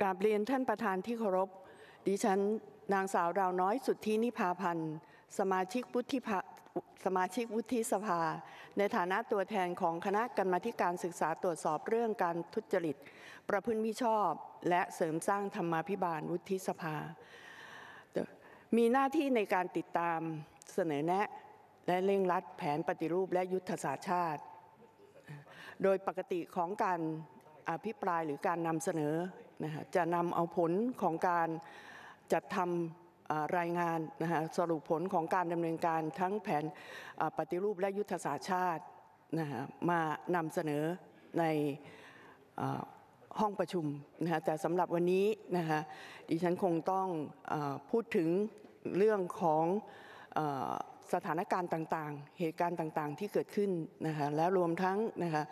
กราบเรียนท่านประธานที่เคารพ ดิฉันนางสาวราวน้อยสุทธินิพาพันธ์สมาชิกวุฒิสมาชิกวุฒิสภา ในฐานะตัวแทนของคณะกรรมาการศึกษาตรวจสอบเรื่องการทุจริตประพฤติมิชอบและเสริมสร้างธรรมาภิบาลวุฒิสภา มีหน้าที่ในการติดตามเสนอแนะ และเร่งรัดแผนปฏิรูปและยุทธศาสตร์ชาติ โดยปกติของการอภิปรายหรือการนำเสนอนะะจะนำเอาผลของการจัดทำรายงานนะะสรุปผลของการดำเนินการทั้งแผนปฏิรูปและยุทธศาสตร์ชาตินะคะมานำเสนอในห้องประชุมนะฮะแต่สำหรับวันนี้นะคะดิฉันคงต้องอพูดถึงเรื่องของสถานการณ์ต่างๆ เหตุการณ์ต่างๆที่เกิดขึ้นนะคะ และรวมทั้งนะคะ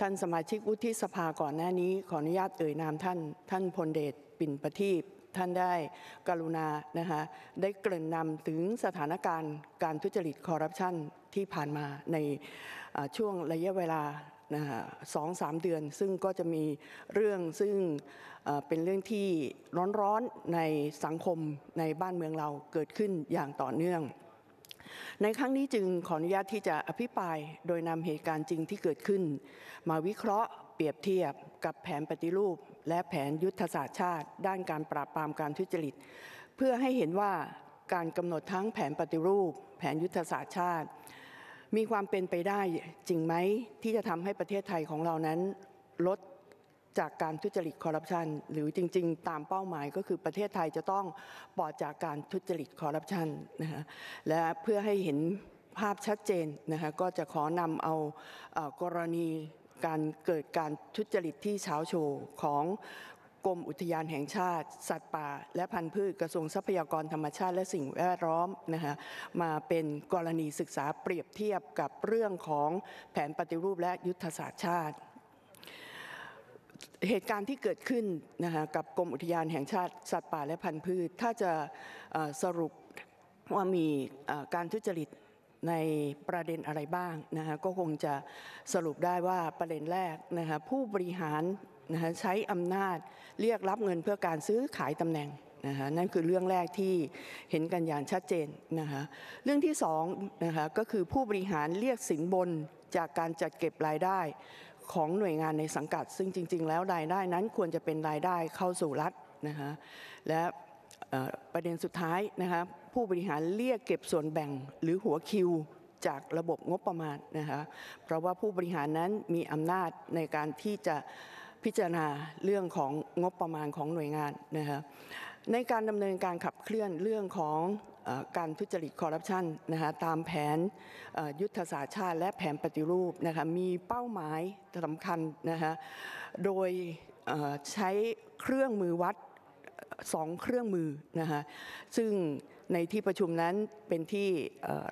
ท่านสมาชิกวุฒิสภาก่อนหน้านี้ขออนุญาตเอ่ยนามท่านท่านพลเดชปิ่นประทีปท่านได้กรุณานะคะ ได้เกริ่นนำถึงสถานการณ์การทุจริตคอร์รัปชันที่ผ่านมาในช่วงระยะเวลาสองสามเดือน ซึ่งก็จะมีเรื่องซึ่งเป็นเรื่องที่ร้อนๆในสังคมในบ้านเมืองเราเกิดขึ้นอย่างต่อเนื่องในครั้งนี้จึงขออนุญาตที่จะอภิปรายโดยนำเหตุการณ์จริงที่เกิดขึ้น มาวิเคราะห์เปรียบเทียบกับแผนปฏิรูป และแผนยุทธศาสตร์ชาติ ด้านการปราบปรามการทุจริตเพื่อให้เห็นว่าการกำหนดทั้งแผนปฏิรูป แผนยุทธศาสตร์ชาติ มีความเป็นไปได้จริงไหมที่จะทำให้ประเทศไทยของเรานั้นลดจากการทุจริตคอร์รัปชันหรือจริงๆ ตามเป้าหมายก็คือ ประเทศไทยจะต้องปลอดจากการทุจริตคอร์รัปชันนะคะและเพื่อให้เห็นภาพชัดเจนนะคะก็จะขอนำเอากรณีการเกิดการทุจริตที่เช้าโชว์ของกรมอุทยานแห่งชาติ สัตว์ป่า และพันธุ์พืชกระทรวงทรัพยากรธรรมชาติ และสิ่งแวดล้อมนะคะมาเป็นกรณีศึกษาเปรียบเทียบกับเรื่องของแผนปฏิรูปและยุทธศาสตร์ชาติเหตุการณ์ที่เกิดขึ้นนะคะกับกรมอุทยานแห่งชาติสัตว์ป่าและพันธุ์พืช ถ้าจะสรุปว่ามีการทุจริตในประเด็นอะไรบ้างนะคะก็คงจะสรุปได้ว่าประเด็นแรกนะคะผู้บริหารนะคะใช้อำนาจเรียกรับเงินเพื่อการซื้อขายตำแหน่งนะคะนั่นคือเรื่องแรกที่เห็นกันอย่างชัดเจนนะคะเรื่องที่สองนะคะก็คือผู้บริหารเรียกสินบนจากการจัดเก็บรายได้ของหน่วยงานในสังกัด ซึ่งจริงๆ แล้วรายได้นั้นควรจะเป็นรายได้เข้าสู่รัฐนะคะและประเด็นสุดท้ายนะคะผู้บริหารเรียกเก็บส่วนแบ่งหรือหัวคิว จากระบบงบประมาณนะคะเพราะว่าผู้บริหารนั้นมีอำนาจในการที่จะพิจารณาเรื่องของงบประมาณของหน่วยงานนะคะในการดำเนินการขับเคลื่อนเรื่องของการทุจริตคอร์รัปชันนะคะตามแผนยุทธศาสตร์ชาติและแผนปฏิรูปนะคะมีเป้าหมายสำคัญนะคะโดยใช้เครื่องมือวัดสองเครื่องมือนะคะซึ่งในที่ประชุมนั้นเป็นที่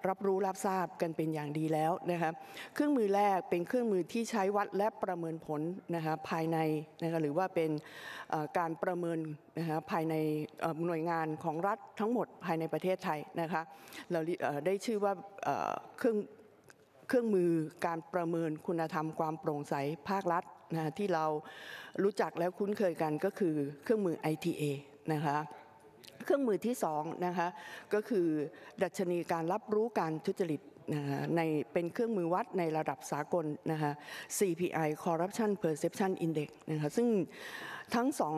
รับรู้รับทราบกันเป็นอย่างดีแล้วนะคะเครื่องมือแรกเป็นเครื่องมือที่ใช้วัดและประเมินผลนะคะภายในนะคะหรือว่าเป็นการประเมินนะคะภายในหน่วยงานของรัฐทั้งหมดภายในประเทศไทยนะคะเราได้ชื่อว่าเครื่องเครื่องมือการประเมินคุณธรรม ความโปร่งใสภาครัฐนะที่เรารู้จักแล้วคุ้นเคยกันก็คือเครื่องมือ ITA นะคะเครื่องมือที่สองนะคะก็คือดัชนีการรับรู้การทุจริตนะะในเป็นเครื่องมือวัดในระดับสากลนะคะ CPI Corruption Perception Index นะคะซึ่งทั้งสอง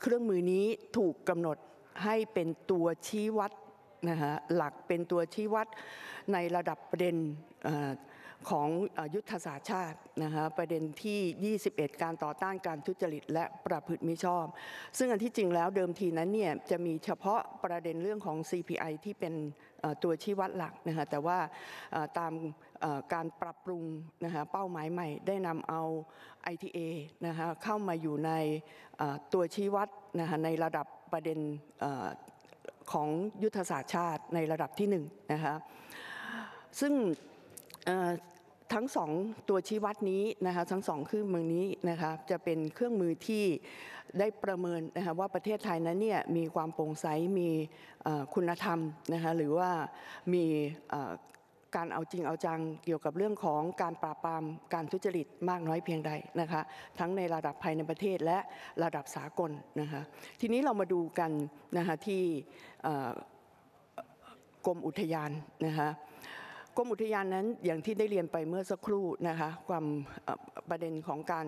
เครื่องมือนี้ถูกกำหนดให้เป็นตัวชี้วัดนะคะหลักเป็นตัวชี้วัดในระดับประเด็นของยุทธศาสตร์ชาตินะคะประเด็นที่ 21 การต่อต้านการทุจริตและประพฤติมิชอบ ซึ่งอันที่จริงแล้วเดิมทีนั้นเนี่ยจะมีเฉพาะประเด็นเรื่องของ CPI ที่เป็นตัวชี้วัดหลักนะคะแต่ว่าตามการปรับปรุงนะคะเป้าหมายใหม่ได้นำเอา ITA นะคะเข้ามาอยู่ในตัวชี้วัดนะคะในระดับประเด็นของยุทธศาสตร์ชาติในระดับที่1นะคะซึ่งทั้งสองตัวชี้วัดนี้นะคะทั้งสองเครื่องมือนี้นะคะจะเป็นเครื่องมือที่ได้ประเมินนะคะว่าประเทศไทยนั้นเนี่ยมีความโปร่งใสมีคุณธรรมนะคะหรือว่ามีการเอาจริงเอาจังเกี่ยวกับเรื่องของการปราบปราม การทุจริตมากน้อยเพียงใดนะคะทั้งในระดับภายในประเทศและระดับสากลนะคะทีนี้เรามาดูกันนะคะที่กรมอุทยานนะคะกรมอุทยานนั้นอย่างที่ได้เรียนไปเมื่อสักครู่นะคะความประเด็นของการ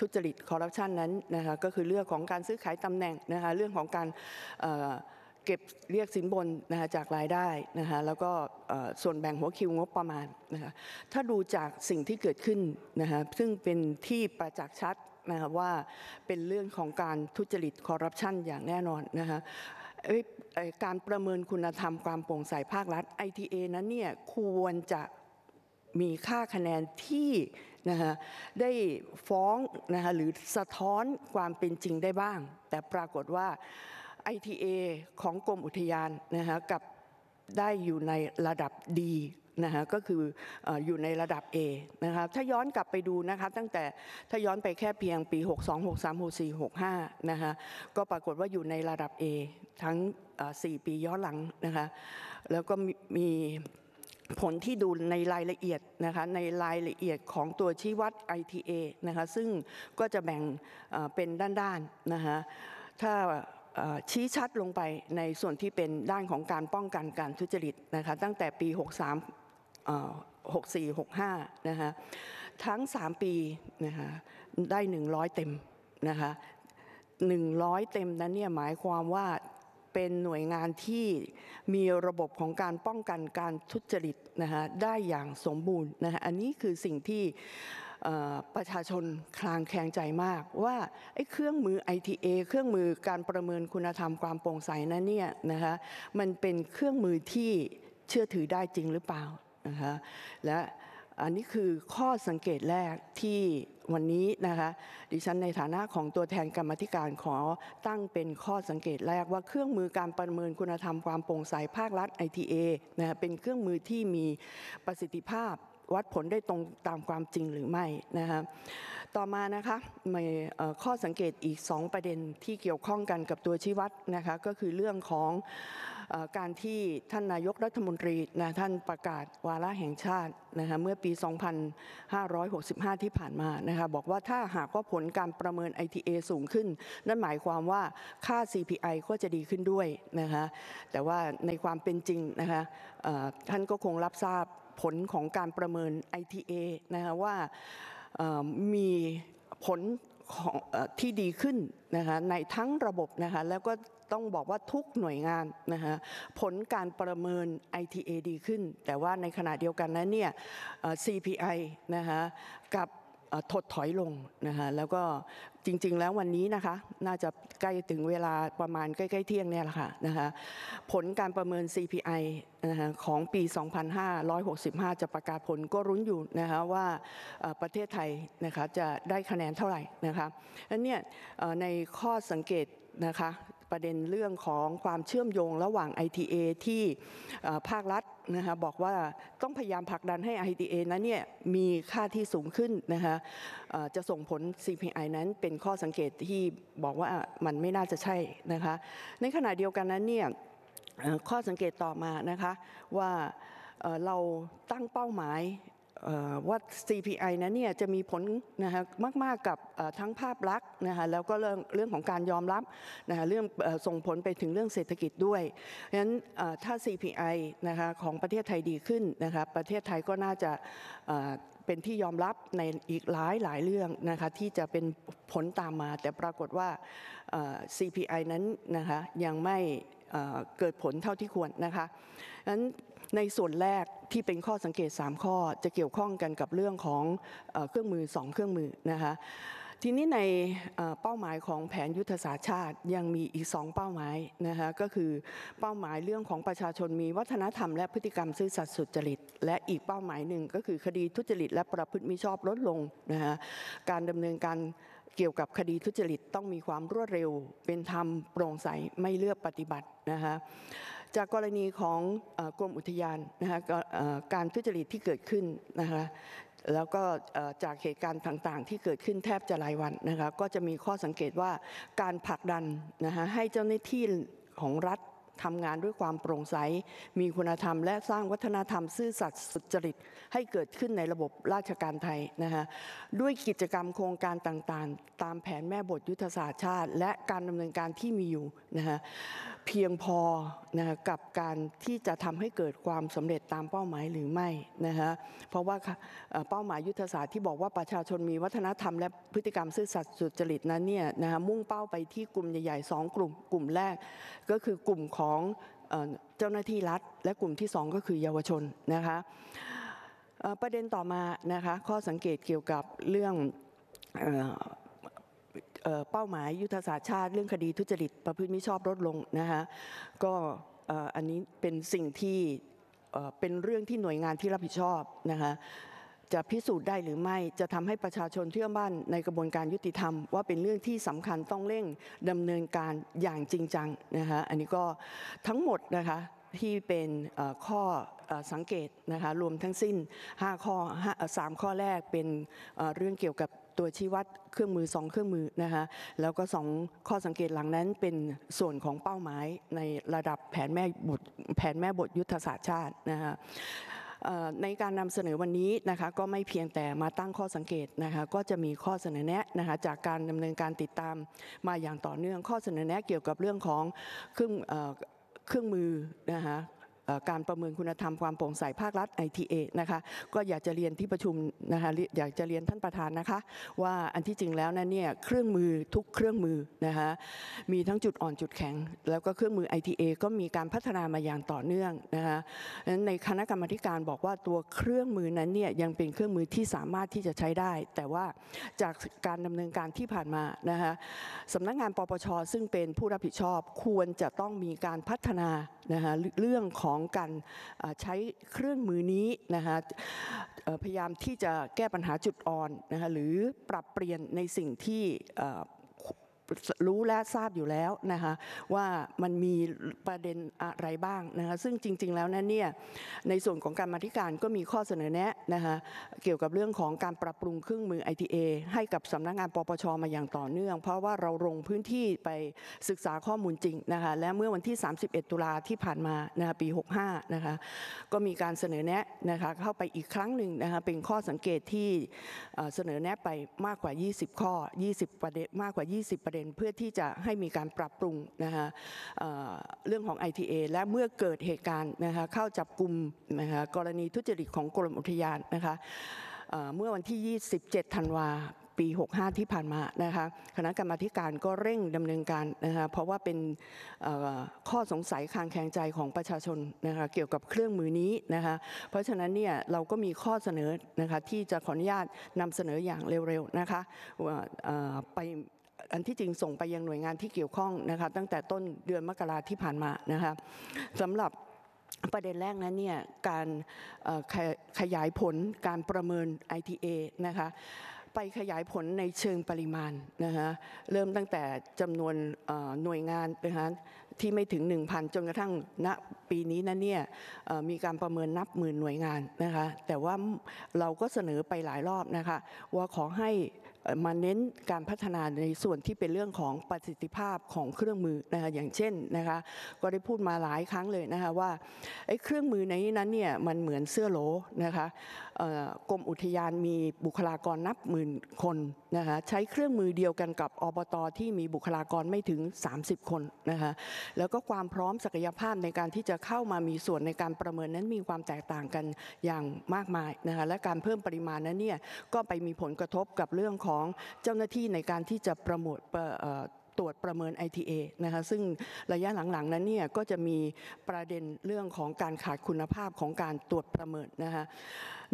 ทุจริตคอร์รัปชันนั้นนะคะก็คือเรื่องของการซื้อขายตำแหน่งนะคะเรื่องของการเก็บเรียกสินบนนะคะจากรายได้นะคะแล้วก็ส่วนแบ่งหัวคิวงบประมาณนะคะถ้าดูจากสิ่งที่เกิดขึ้นนะคะซึ่งเป็นที่ประจักษ์ชัดนะคะว่าเป็นเรื่องของการทุจริตคอร์รัปชันอย่างแน่นอนนะคะการประเมินคุณธรรมความโปร่งใสภาครัฐ ITA นั้นเนี่ยควรจะมีค่าคะแนนที่นะคะได้ฟ้องนะคะหรือสะท้อนความเป็นจริงได้บ้าง แต่ปรากฏว่า ITA ของกรมอุทยานนะคะกับได้อยู่ในระดับดีนะคะก็คืออยู่ในระดับ A นะคะถ้าย้อนกลับไปดูนะคะตั้งแต่ถ้าย้อนไปแค่เพียงปี62 63 64 65นะคะก็ปรากฏว่าอยู่ในระดับ A ทั้ง4ปีย้อนหลังนะคะแล้วก็มีผลที่ดูในรายละเอียดนะคะในรายละเอียดของตัวชี้วัด ITA นะคะซึ่งก็จะแบ่งเป็นด้านๆนะคะถ้าชี้ชัดลงไปในส่วนที่เป็นด้านของการป้องกันการทุจริตนะคะตั้งแต่ปี 63 64 65 นะคะทั้ง 3 ปีนะคะได้ 100 เต็มนะคะ 100 เต็มนั้นเนี่ยหมายความว่าเป็นหน่วยงานที่มีระบบของการป้องกันการทุจริตนะคะได้อย่างสมบูรณ์นะคะอันนี้คือสิ่งที่ประชาชนคลางแคลงใจมากว่าไอ้เครื่องมือ ITA เครื่องมือการประเมินคุณธรรมความโปร่งใสนั้นเนี่ยนะคะ มันเป็นเครื่องมือที่เชื่อถือได้จริงหรือเปล่านะคะและอันนี้คือข้อสังเกตแรกที่วันนี้นะคะดิฉันในฐานะของตัวแทนกรรมธิการขอตั้งเป็นข้อสังเกตแรกว่าเครื่องมือการประเมินคุณธรรมความโปร่งใสภาครัฐ ITA นะเป็นเครื่องมือที่มีประสิทธิภาพวัดผลได้ตรงตามความจริงหรือไม่นะคะต่อมานะคะมีข้อสังเกตอีก 2 ประเด็นที่เกี่ยวข้องกันกับตัวชี้วัดนะคะก็คือเรื่องของการที่ท่านนายกรัฐมนตรีนะท่านประกาศวาระแห่งชาตินะคะเมื่อปี 2565 ที่ผ่านมานะคะบอกว่าถ้าหากว่าผลการประเมิน ITA สูงขึ้น นั่นหมายความว่าค่า CPI ก็จะดีขึ้นด้วยนะคะแต่ว่าในความเป็นจริงนะคะท่านก็คงรับทราบผลของการประเมิน ITA นะคะว่ามีผลที่ดีขึ้นนะคะในทั้งระบบนะคะแล้วก็ต้องบอกว่าทุกหน่วยงานนะคะผลการประเมิน ITA ดีขึ้น แต่ว่าในขณะเดียวกันนั้นเนี่ย CPI นะคะกับถดถอยลงนะคะแล้วก็จริงๆแล้ววันนี้นะคะน่าจะใกล้ถึงเวลาประมาณใกล้ ๆเที่ยงเนี่ยแหละค่ะนะคะผลการประเมิน CPI นะะของปี2565 จะประกาศผลก็รุ้นอยู่นะคะว่าประเทศไทยนะคะจะได้คะแนนเท่าไหร่นะคะอันเนี่ยในข้อสังเกตนะคะประเด็นเรื่องของความเชื่อมโยงระหว่าง ITA ที่ภาครัฐนะคะบอกว่าต้องพยายามผลักดันให้ ITA นั้นเนี่ยมีค่าที่สูงขึ้นนะคะจะส่งผล CPI นั้นเป็นข้อสังเกตที่บอกว่ามันไม่น่าจะใช่นะคะในขณะเดียวกันนั้นเนี่ยข้อสังเกตต่อมานะคะว่าเราตั้งเป้าหมายว่า CPI นั้นเนี่ยจะมีผลนะฮะมาก ๆ กับทั้งภาพลักษณ์นะฮะแล้วก็เรื่องเรื่องของการยอมรับนะฮะเรื่องส่งผลไปถึงเรื่องเศรษฐกิจด้วยฉะนั้นถ้า CPI นะคะของประเทศไทยดีขึ้นนะคะประเทศไทยก็น่าจะเป็นที่ยอมรับในอีกหลายหลายเรื่องนะคะที่จะเป็นผลตามมา แต่ปรากฏว่า CPI นั้นนะคะยังไม่เกิดผลเท่าที่ควรนะคะนั้นในส่วนแรกที่เป็นข้อสังเกต 3 ข้อจะเกี่ยวข้องกันกับเรื่องของเครื่องมือ 2 เครื่องมือนะคะทีนี้ในเป้าหมายของแผนยุทธศาสตร์ชาติ ยังมีอีกสองเป้าหมายนะคะก็คือเป้าหมายเรื่องของประชาชนมีวัฒนธรรมและพฤติกรรมซื่อสัตย์สุจริตและอีกเป้าหมายหนึ่งก็คือคดีทุจริตและประพฤติมิชอบลดลงนะคะการดำเนินการเกี่ยวกับคดีทุจริตต้องมีความรวดเร็ว เป็นธรรมโปร่งใสไม่เลือกปฏิบัตินะคะจากกรณีของกรมอุทยานนะคะการทุจริตที่เกิดขึ้นนะคะ แล้วก็จากเหตุการณ์ต่างๆ ที่เกิดขึ้นแทบจะรายวันนะคะ ก็จะมีข้อสังเกตว่าการผลักดันนะคะให้เจ้าหน้าที่ของรัฐทำงานด้วยความโปร่งใส มีคุณธรรม และสร้างวัฒนธรรม ซื่อสัตย์สุจริตให้เกิดขึ้นในระบบราชการไทยนะคะด้วยกิจกรรมโครงการต่างๆ ตามแผนแม่บทยุทธศาสตร์ชาติ และการดำเนินการที่มีอยู่นะคะเพียงพอนะกับการที่จะทำให้เกิดความสำเร็จตามเป้าหมายหรือไม่นะฮะเพราะว่าเป้าหมายยุทธศาสตร์ที่บอกว่าประชาชนมีวัฒนธรรม และพฤติกรรมซื่อสัตย์สุจริตนั้นเนี่ยนะฮะมุ่งเป้าไปที่กลุ่มใหญ่ๆสองกลุ่ม กลุ่มแรกก็คือกลุ่มของเจ้าหน้าที่รัฐ และกลุ่มที่ 2 ก็คือเยาวชนนะคะประเด็นต่อมานะคะข้อสังเกตเกี่ยวกับเรื่องเป้าหมายยุทธศาสตร์ชาติ เรื่องคดีทุจริตประพฤติมิชอบลดลงนะคะก็อันนี้เป็นสิ่งที่เป็นเรื่องที่หน่วยงานที่รับผิดชอบนะคะจะพิสูจน์ได้หรือไม่จะทำให้ประชาชนเชื่อมั่นในกระบวนการยุติธรรม ว่าเป็นเรื่องที่สำคัญต้องเร่งดำเนินการอย่างจริงจังนะคะอันนี้ก็ทั้งหมดนะคะที่เป็นข้อสังเกตนะคะรวมทั้งสิ้น5ข้อ3ข้อแรกเป็นเรื่องเกี่ยวกับตัวชี้วัดเครื่องมือ 2 เครื่องมือนะคะแล้วก็2ข้อสังเกตหลังนั้นเป็นส่วนของเป้าหมายในระดับแผนแม่บทแผนแม่บทยุทธศาสตร์ชาตินะคะในการนำเสนอวันนี้นะคะก็ไม่เพียงแต่มาตั้งข้อสังเกตนะคะก็จะมีข้อเสนอแนะนะคะจากการดำเนินการติดตามมาอย่างต่อเนื่องข้อเสนอแนะเกี่ยวกับเรื่องของเครื่องเครื่องมือนะคะการประเมินคุณธรรมความโปร่งใสภาครัฐ ITA นะคะ ก็อยากจะเรียนที่ประชุมนะคะอยากจะเรียนท่านประธานนะคะ ว่าอันที่จริงแล้วนนเนี่ยเครื่องมือทุกเครื่องมือนะคะมีทั้งจุดอ่อนจุดแข็งแล้วก็เครื่องมือ ITA ก็มีการพัฒนามาอย่างต่อเนื่องนะคะนั้นในคณะกรรมการบอกว่าตัวเครื่องมือนั้นเนี่ยยังเป็นเครื่องมือที่สามารถที่จะใช้ได้ แต่ว่าจากการดำเนินการที่ผ่านมานะคะสำนักงานปปชซึ่งเป็นผู้รับผิดชอบควรจะต้องมีการพัฒนานะคะเรื่องของของการใช้เครื่องมือนี้นะคะพยายามที่จะแก้ปัญหาจุดอ่อนนะคะหรือปรับเปลี่ยนในสิ่งที่รู้และทราบอยู่แล้วนะคะว่ามันมีประเด็นอะไรบ้างนะคะซึ่งจริงๆแล้วนั่นเนี่ยในส่วนของการมาธิการก็มีข้อเสนอแนะนะคะเกี่ยวกับเรื่องของการปรับปรุงเครื่องมือ ITA ให้กับสำนักงานปปชมาอย่างต่อเนื่อง เพราะว่าเราลงพื้นที่ไปศึกษาข้อมูลจริงนะคะและเมื่อวันที่31ตุลาที่ผ่านมานะคะปี 65นะคะก็มีการเสนอแนะนะคะเข้าไปอีกครั้งหนึ่งนะคะเป็นข้อสังเกตที่เสนอแนะไปมากกว่า 20 ข้อ 20 ประเด็นมากกว่า 20ประเด็นนเพื่อที่จะให้มีการปรับปรุงนะคะเรื่องของ ITA และเมื่อเกิดเหตุการณ์นะคะเข้าจับกลุ่มนะคะกรณีทุจริตของกรมอุทยานนะคะเมื่อวันที่ 27ธันวาปี 65 ที่ผ่านมานะคะคณะกรรมาการก็เร่งดำเนินการนะคะเพราะว่าเป็นข้อสงสัยคางแคงใจของประชาชนนะคะเกี่ยวกับเครื่องมือนี้นะคะเพราะฉะนั้นเนี่ยเราก็มีข้อเสนอนะคะที่จะขออนุญาตนำเสนออย่างเร็วๆนะคะไปอันที่จริงส่งไปยังหน่วยงานที่เกี่ยวข้องนะคะตั้งแต่ต้นเดือนมกราที่ผ่านมานะคะสำหรับประเด็นแรกนั้นเนี่ยการขยายผล การประเมิน ITA นะคะไปขยายผลในเชิงปริมาณนะคะเริ่มตั้งแต่จำนวนหน่วยงานนะคะที่ไม่ถึง1,000จนกระทั่งณปีนี้นะเนี่ยมีการประเมินนับหมื่นหน่วยงานนะคะแต่ว่าเราก็เสนอไปหลายรอบนะคะว่าขอให้มาเน้นการพัฒนาในส่วนที่เป็นเรื่องของประสิทธิภาพของเครื่องมือนะคะอย่างเช่นนะคะก็ได้พูดมาหลายครั้งเลยนะคะว่าไอ้เครื่องมือในนั้นเนี่ยมันเหมือนเสื้อโหลนะคะกรมอุทยานมีบุคลากรนับหมื่นคนนะคะใช้เครื่องมือเดียวกันกับอบตที่มีบุคลากรไม่ถึง 30 คนนะคะแล้วก็ความพร้อมศักยภาพในการที่จะเข้ามามีส่วนในการประเมินนั้นมีความแตกต่างกันอย่างมากมายนะคะและการเพิ่มปริมาณนั้นเนี่ยก็ไปมีผลกระทบกับเรื่องของเจ้าหน้าที่ในการที่จะประมดตรวจประเมิน ITA นะคะซึ่งระยะหลังๆ นั้นเนี่ยก็จะมีประเด็นเรื่องของการขาดคุณภาพของการตรวจประเมินนะคะ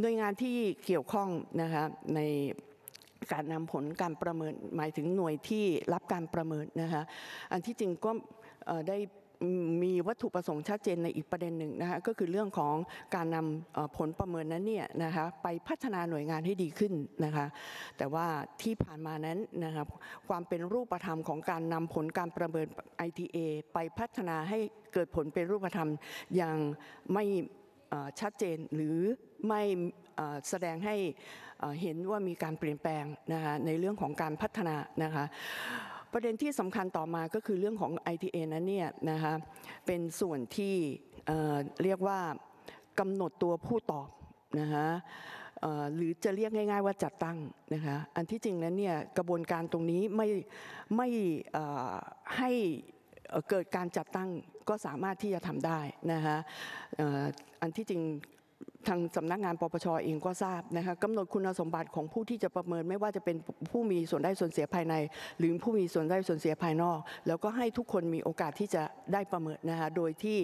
หน่วยงานที่เกี่ยวข้องนะคะในการนำผลการประเมินหมายถึงหน่วยที่รับการประเมินนะคะอันที่จริงก็ได้มีวัตถุประสงค์ชัดเจนในอีกประเด็นหนึ่งนะคะก็คือเรื่องของการนำผลประเมินนั้นเนี่ยนะคะไปพัฒนาหน่วยงานให้ดีขึ้นนะคะแต่ว่าที่ผ่านมานั้นนะคะความเป็นรูปธรรมของการนำผลการประเมิน ITA ไปพัฒนาให้เกิดผลเป็นรูปธรรมอย่างไม่ชัดเจน หรือไม่แสดงให้เห็นว่ามีการเปลี่ยนแปลงนะคะในเรื่องของการพัฒนานะคะประเด็นที่สำคัญต่อมาก็คือเรื่องของ ITA นั้นเนี่ยนะคะ เป็นส่วนที่เรียกว่ากำหนดตัวผู้ตอบนะคะหรือจะเรียกง่าย ๆว่าจัดตั้งนะคะ อันที่จริงนั้นเนี่ยกระบวนการตรงนี้ไม่ไม่ให้เกิดการจัดตั้งก็สามารถที่จะทำได้นะคะอันที่จริงทางสำนักงานปปชเองก็ทราบนะคะกำหนดคุณสมบัติของผู้ที่จะประเมินไม่ว่าจะเป็นผู้มีส่วนได้ส่วนเสียภายใน หรือผู้มีส่วนได้ส่วนเสียภายนอก แล้วก็ให้ทุกคนมีโอกาสที่จะได้ประเมินนะคะโดยที่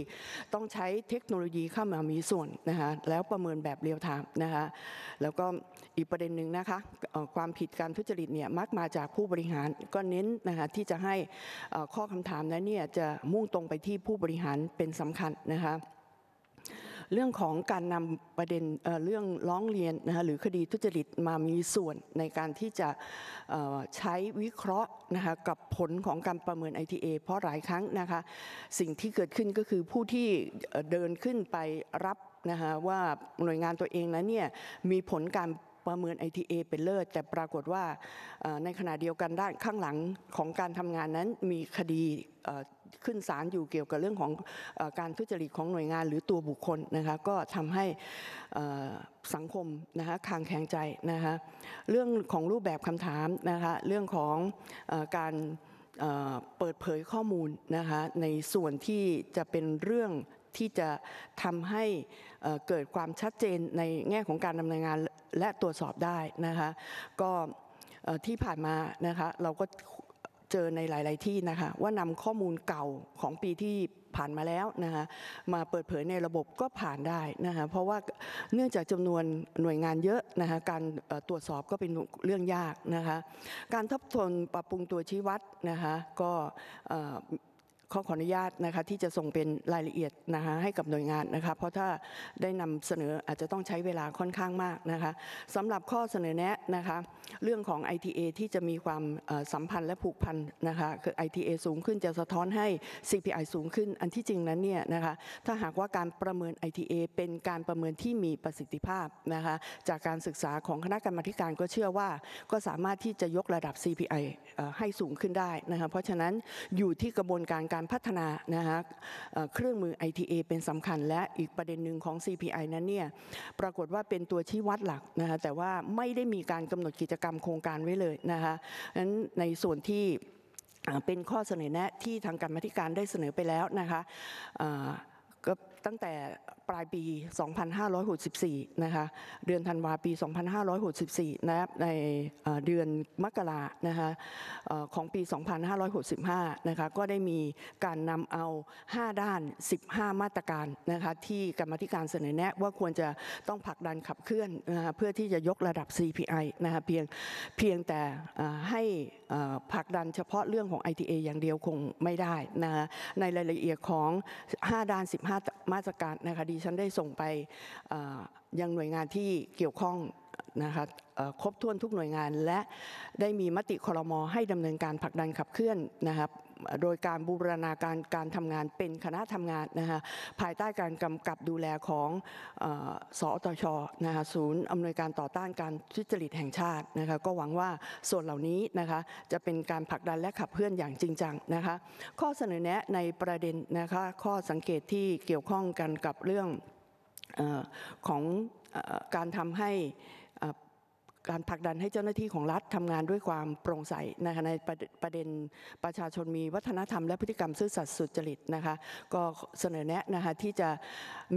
ต้องใช้เทคโนโลยีเข้ามามีส่วนนะคะแล้วประเมินแบบเรียลไทม์นะคะ แล้วก็อีกประเด็นหนึ่งนะคะความผิดการทุจริตเนี่ยมักมาจากผู้บริหารก็เน้นนะคะที่จะให้ข้อคำถามนั้นเนี่ยจะมุ่งตรงไปที่ผู้บริหารเป็นสำคัญนะคะเรื่องของการนำประเด็นเรื่องร้องเรียนนะคะหรือคดีทุจริตมามีส่วน ในการที่จะใช้วิเคราะห์นะคะกับผลของการประเมิน ITA เพราะหลายครั้งนะคะสิ่งที่เกิดขึ้นก็คือผู้ที่เดินขึ้นไปรับนะคะว่าหน่วยงานตัวเองนั้นเนี่ยมีผลการประเมิน ITA เป็นเลิศ แต่ปรากฏว่าในขณะเดียวกันด้านข้างหลังของการทำงานนั้นมีคดีขึ้นศาลอยู่เกี่ยวกับเรื่องของการทุจริตของหน่วยงานหรือตัวบุคคลนะคะก็ทำให้สังคมนะคะคางแข็งใจนะคะเรื่องของรูปแบบคำถามนะคะเรื่องของการเปิดเผยข้อมูลนะคะในส่วนที่จะเป็นเรื่องที่จะทำให้เกิดความชัดเจนในแง่ของการดำเนินงานและตรวจสอบได้นะคะก็ที่ผ่านมานะคะเราก็เจอในหลาย ๆ ที่นะคะว่านำข้อมูลเก่าของปีที่ผ่านมาแล้วนะคะมาเปิดเผยในระบบก็ผ่านได้นะคะเพราะว่าเนื่องจากจำนวนหน่วยงานเยอะนะคะการตรวจสอบก็เป็นเรื่องยากนะคะการทบทวนปรับปรุงตัวชี้วัดนะคะก็ข้อขออนุญาตนะคะที่จะส่งเป็นรายละเอียดนะคะให้กับหน่วยงานนะคะเพราะถ้าได้นำเสนออาจจะต้องใช้เวลาค่อนข้างมากนะคะสำหรับข้อเสนอแนะนะคะเรื่องของ ITA ที่จะมีความสัมพันธ์และผูกพันนะคะคือ ITA สูงขึ้นจะสะท้อนให้ CPI สูงขึ้น อันที่จริงนั้นเนี่ยนะคะถ้าหากว่าการประเมิน ITA เป็นการประเมินที่มีประสิทธิภาพนะคะจากการศึกษาของคณะกรรมาการก็เชื่อว่าก็สามารถที่จะยกระดับ CPI ให้สูงขึ้นได้นะคะเพราะฉะนั้นอยู่ที่กระบวนการการพัฒนานะคะเครื่องมือ ITA เป็นสำคัญ และอีกประเด็นหนึ่งของ CPI นั้นเนี่ยปรากฏว่าเป็นตัวชี้วัดหลักนะคะแต่ว่าไม่ได้มีการกำหนดกิจกรรมโครงการไว้เลยนะคะนั้นในส่วนที่เป็นข้อเสนอแนะที่ทางการมธิการได้เสนอไปแล้วนะคะก็ตั้งแต่ปลายปี 2564 นะคะ เดือนธันวาปี 2564 นะครับในเดือนมกรานะคะของปี 2565 นะคะ ก็ได้มีการนำเอา 5 ด้าน 15 มาตรการนะคะที่กรรมธิการเสนอแนะว่าควรจะต้องผลักดันขับเคลื่อนนะะเพื่อที่จะยกระดับ CPI นะคะเพียงเพียงแต่ให้ผลักดันเฉพาะเรื่องของ ITA อย่างเดียวคงไม่ได้นะในรายละเอียดของ 5ด้าน 15 มาตรการนะคะดิฉันได้ส่งไปยังหน่วยงานที่เกี่ยวข้องนะคะครบถ้วนทุกหน่วยงาน และได้มีมติคอรมอให้ดำเนินการผลักดันขับเคลื่อนนะครับโดยการบูรณาการการทำงานเป็นคณะทำงานนะคะภายใต้การกำกับดูแลของสอตชนะคะศูนย์อำนวยการต่อต้านการทุจริตแห่งชาตินะคะก็หวังว่าส่วนเหล่านี้นะคะจะเป็นการผลักดันและขับเคลื่อนอย่างจริงจังนะคะข้อเสนอแนะในประเด็นนะคะข้อสังเกตที่เกี่ยวข้องกันกับเรื่องของการทำให้การผลักดันให้เจ้าหน้าที่ของรัฐทำงานด้วยความโปร่งใสนะคะในประเด็นประชาชน มีวัฒนธรรมและพฤติกรรมซื่อสัตย์สุจริตนะคะก็เสนอแนะนะคะที่จะ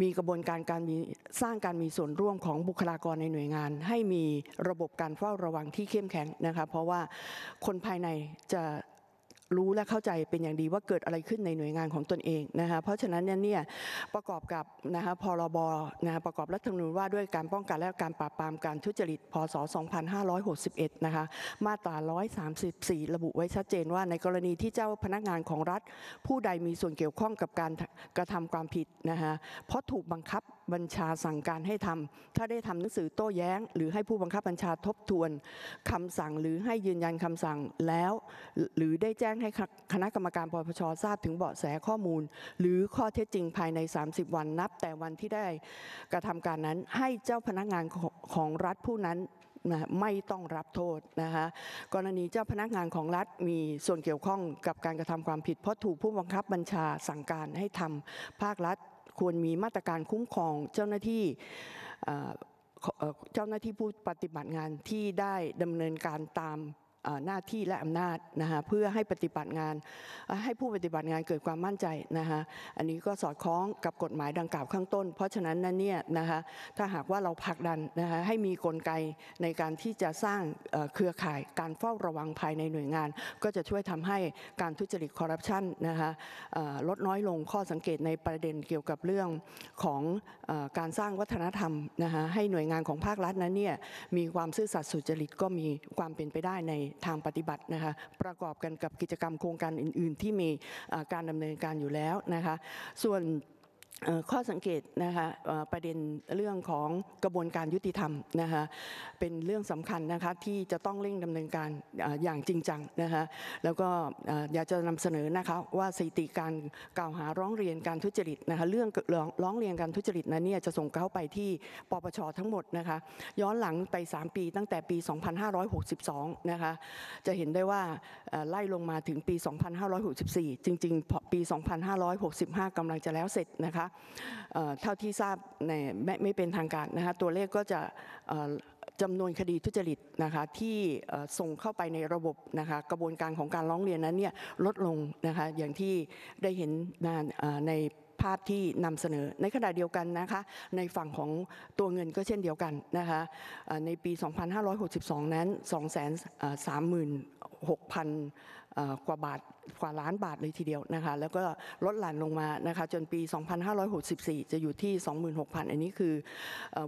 มีกระบวนการการมีสร้างการมีส่วนร่วมของบุคลากรในหน่วยงาน ให้มีระบบการเฝ้าระวังที่เข้มแข็งนะคะเพราะว่าคนภายในจะรู้และเข้าใจเป็นอย่างดีว่าเกิดอะไรขึ้นในหน่วยงานของตนเองนะคะเพราะฉะนั้นเนี่ยประกอบกับนะคะพรบนะคะประกอบรัฐธรรมนูญว่าด้วยการป้องกันและการปราบปรามการทุจริตพศ 2561 นะคะมาตรา 134 ระบุไว้ชัดเจนว่า ในกรณีที่เจ้าพนักงานของรัฐ ผู้ใดมีส่วนเกี่ยวข้องกับการกระทำความผิดนะคะเพราะถูกบังคับบัญชาสั่งการให้ทำ ถ้าได้ทำหนังสือโต้แย้ง หรือให้ผู้บังคับบัญชาทบทวนคำสั่งหรือให้ยืนยันคำสั่งแล้ว หรือได้แจ้งให้คณะกรรมการปปชทราบถึงเบาะแสข้อมูล หรือข้อเท็จจริงภายใน 30 วันนับ แต่วันที่ได้กระทำการนั้นให้เจ้าพนักงานของรัฐผู้นั้นไม่ต้องรับโทษนะคะกรณีเจ้าพนักงานของรัฐมีส่วนเกี่ยวข้องกับการกระทำความผิดเพราะถูกผู้บังคับบัญชาสั่งการให้ทำ ภาครัฐควรมีมาตรการคุ้มครองเจ้าหน้าที่เจ้าหน้าที่ผู้ปฏิบัติงานที่ได้ดำเนินการตามหน้าที่และอำนาจนะคะเพื่อให้ปฏิบัติงานให้ผู้ปฏิบัติงานเกิดความมั่นใจนะคะอันนี้ก็สอดคล้องกับกฎหมายดังกล่าวข้างต้นเพราะฉะนั้นนั่นเนี่ยนะคะถ้าหากว่าเราผลักดันนะคะให้มีกลไกในการที่จะสร้างเครือข่ายการเฝ้าระวังภายในหน่วยงานก็จะช่วยทำให้การทุจริตคอร์รัปชันนะคะลดน้อยลงข้อสังเกตในประเด็นเกี่ยวกับเรื่องของการสร้างวัฒนธรรมนะคะให้หน่วยงานของภาครัฐนั้นเนี่ยมีความซื่อสัตย์สุจริตก็มีความเป็นไปได้ในทางปฏิบัตินะคะประกอบกันกับกิจกรรมโครงการอื่นๆที่มีการดำเนินการอยู่แล้วนะคะส่วนข้อสังเกตนะคะประเด็นเรื่องของกระบวนการยุติธรรมนะคะเป็นเรื่องสำคัญนะคะที่จะต้องเร่งดำเนินการอย่างจริงจังนะคะแล้วก็อยากจะนำเสนอนะคะว่าสถิติการกล่าวหาร้องเรียนการทุจริตนะคะเรื่องร้องเรียนการทุจริตนั้นเนี่ยจะส่งเข้าไปที่ปปชทั้งหมดนะคะย้อนหลังไป3ปีตั้งแต่ปี2562นะคะจะเห็นได้ว่าไล่ลงมาถึงปี 2564 จริงๆ ปี 2565กำลังจะแล้วเสร็จนะคะเท่าที่ทราบในไม่ไม่เป็นทางการนะคะตัวเลขก็จะจำนวนคดีทุจริตนะคะที่ส่งเข้าไปในระบบนะคะกระบวนการของการร้องเรียนนั้นเนี่ยลดลงนะคะอย่างที่ได้เห็นในภาพที่นำเสนอในขณะเดียวกันนะคะในฝั่งของตัวเงินก็เช่นเดียวกันนะคะในปี 2562 นั้น2 3 6 0 0 0กว่าบาทกว่าล้านบาทเลยทีเดียวนะคะแล้วก็ลดหลั่นลงมานะคะจนปี 2564 จะอยู่ที่ 26,000 อันนี้คือ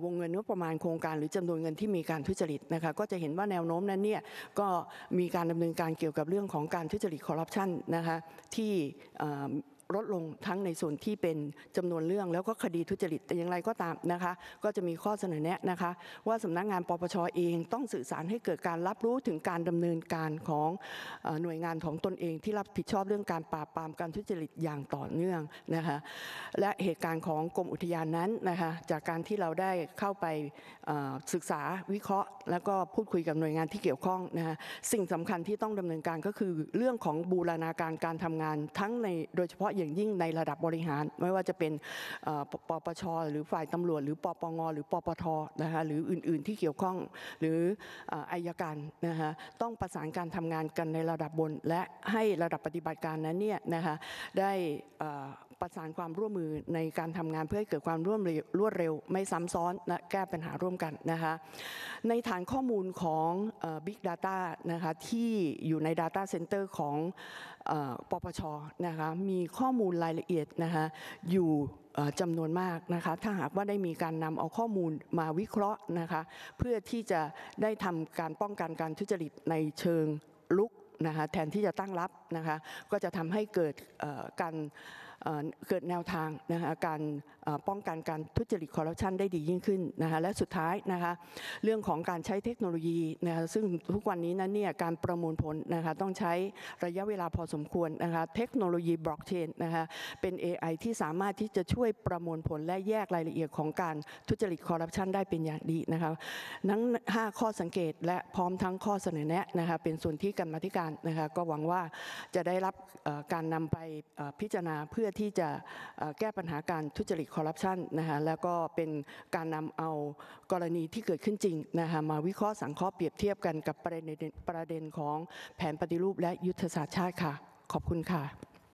วงเงินงบประมาณโครงการ หรือจำนวนเงินที่มีการทุจริตนะคะก็จะเห็นว่าแนวโน้มนั้นเนี่ยก็มีการดำเนินการเกี่ยวกับเรื่องของการทุจริตคอร์รัปชันนะคะที่ลดลงทั้งในส่วนที่เป็นจำนวนเรื่องแล้วก็คดีทุจริตแต่อย่างไรก็ตามนะคะก็จะมีข้อเสนอแนะนะคะว่าสำนักงานปปชเองต้องสื่อสารให้เกิดการรับรู้ถึงการดำเนินการของหน่วยงานของตนเอง ที่รับผิดชอบเรื่องการปราบปรามการทุจริตอย่างต่อเนื่องนะคะและเหตุการณ์ของกรมอุทยานนั้นนะคะจากการที่เราได้เข้าไปศึกษาวิเคราะห์ แล้วก็พูดคุยกับหน่วยงานที่เกี่ยวข้องนะคะสิ่งสำคัญที่ต้องดำเนินการก็คือเรื่องของบูรณาการการทำงานทั้งในโดยเฉพาะอย่างยิ่งในระดับบริหารไม่ว่าจะเป็นปปชหรือฝ่ายตำรวจหรือปปงหรือปปทนะคะหรืออื่น ๆที่เกี่ยวข้องหรืออายการนะคะต้องประสานการทำงานกันในระดับบน และให้ระดับปฏิบัติการนั้นเนี่ยนะคะได้ประสานความร่วมมือในการทำงานเพื่อให้เกิดความร่วมรวดเร็วไม่ซ้ำซ้อนและแก้ปัญหาร่วมกันนะคะในฐานข้อมูลของ Big Data นะคะที่อยู่ใน Data Center ของปปชนะคะมีข้อมูลรายละเอียดนะคะอยู่จำนวนมากนะคะถ้าหากว่าได้มีการนำเอาข้อมูลมาวิเคราะห์นะคะเพื่อที่จะได้ทำการป้องกันการทุจริตในเชิงลุกนะคะแทนที่จะตั้งรับนะคะก็จะทำให้เกิดการเกิดแนวทางนะคะการป้องกันการทุจริตคอร์รัปชันได้ดียิ่งขึ้นนะคะและสุดท้ายนะคะเรื่องของการใช้เทคโนโลยีนะคะซึ่งทุกวันนี้นั้นเนี่ยการประมวลผลนะคะต้องใช้ระยะเวลาพอสมควรนะคะเทคโนโลยีบล็อกเชนนะคะเป็น AI ที่สามารถที่จะช่วยประมวลผลและแยกรายละเอียดของการทุจริตคอร์รัปชันได้เป็นอย่างดีนะคะทั้ง 5 ข้อสังเกต และพร้อมทั้งข้อเสนอแนะนะคะเป็นส่วนที่กรรมธิการนะคะก็หวังว่าจะได้รับการนำไปพิจารณาเพื่ออที่จะแก้ปัญหาการทุจริตคอร์รัปชันนะคะแล้วก็เป็นการนำเอากรณีที่เกิดขึ้นจริงนะคะมาวิเคราะห์สังเคราะห์เปรียบเทียบกันกับประเด็นประเด็นของแผนปฏิรูป และยุทธศาสตร์ชาติค่ะ ขอบคุณค่ะ